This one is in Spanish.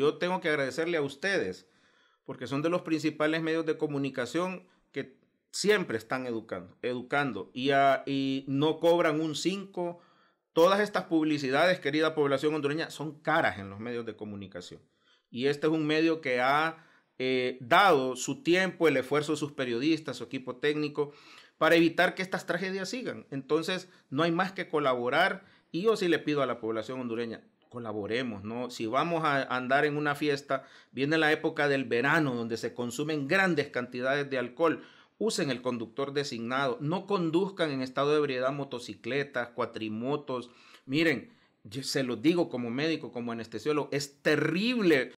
yo tengo que agradecerle a ustedes, porque son de los principales medios de comunicación que siempre están educando, educando y, no cobran un 5. Todas estas publicidades, querida población hondureña, son caras en los medios de comunicación. Y este es un medio que ha eh, dado su tiempo, el esfuerzo de sus periodistas, su equipo técnico, para evitar que estas tragedias sigan. Entonces, no hay más que colaborar. Y yo sí le pido a la población hondureña, colaboremos, ¿no? Si vamos a andar en una fiesta, viene la época del verano donde se consumen grandes cantidades de alcohol. Usen el conductor designado, no conduzcan en estado de ebriedad motocicletas, cuatrimotos. Miren, se lo digo como médico, como anestesiólogo, es terrible